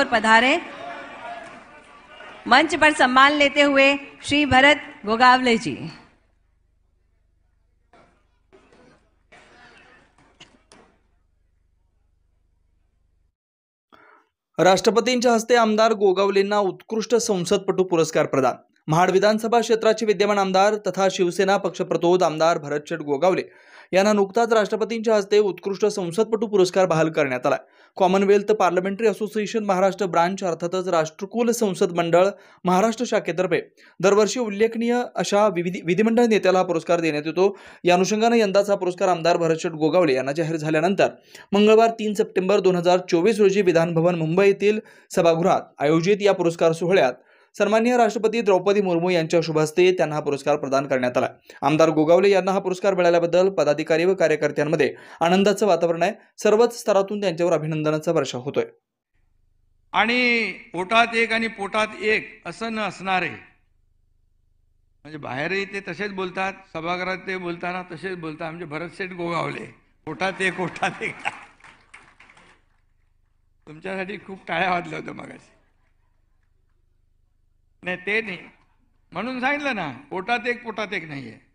or पधारे मंच पर सम्मान लेते हुए श्री भरत गोगावले जी राष्ट्रपतींच्या हस्ते आमदार गोगावलेंना उत्कृष्ट संसदपटू पुरस्कार प्रदान महाड विधानसभा क्षेत्राचे विद्यमान आमदार तथा शिवसेना पक्षप्रतोद आमदार भरतशेठ गोगावले यांना नुकताच राष्ट्रपतींच्या हस्ते उत्कृष्ट संसदपटू पुरस्कार बहाल करण्यात आला Commonwealth Parliamentary Association Maharashtra branch अर्थातच राष्ट्रकुल संसद मंडळ महाराष्ट्र शाखेतर्फे दरवर्षी उल्लेखनीय अशा विविध विधिमंडळ नेत्याला हा पुरस्कार देण्यात येतो या अनुषंगानं यंदाचा पुरस्कार आमदार भरतशेठ गोगावले यांना जाहीर झाल्यानंतर मंगळवार तीन सप्टेंबर दोन हजार चोवीस रोजी विधानभवन मुंबई येथील सभागृहात आयोजित या पुरस्कार सोहळ्यात सन्मान्य राष्ट्रपती द्रौपदी मुर्मू यांच्या शुभहस्ते त्यांना हा पुरस्कार प्रदान करण्यात आला आमदार गोगावले यांना हा पुरस्कार मिळाल्याबद्दल पदाधिकारी व कार्यकर्त्यांमध्ये आनंदाचं वातावरण आहे सर्वच स्तरातून त्यांच्यावर अभिनंदनाचा वर्षा होतोय आणि पोटात एक आणि पोटात एक असं न असणारे म्हणजे बाहेरही ते तसेच बोलतात सभागृहात ते बोलताना तसेच बोलतात म्हणजे शेठ गोगावले पोटात एक पोटात एक तुमच्यासाठी खूप टाळ्या वाजल्या होत्या मगाशी नाही ते नाही म्हणून सांगितलं ना पोटात एक पोटात एक नाही आहे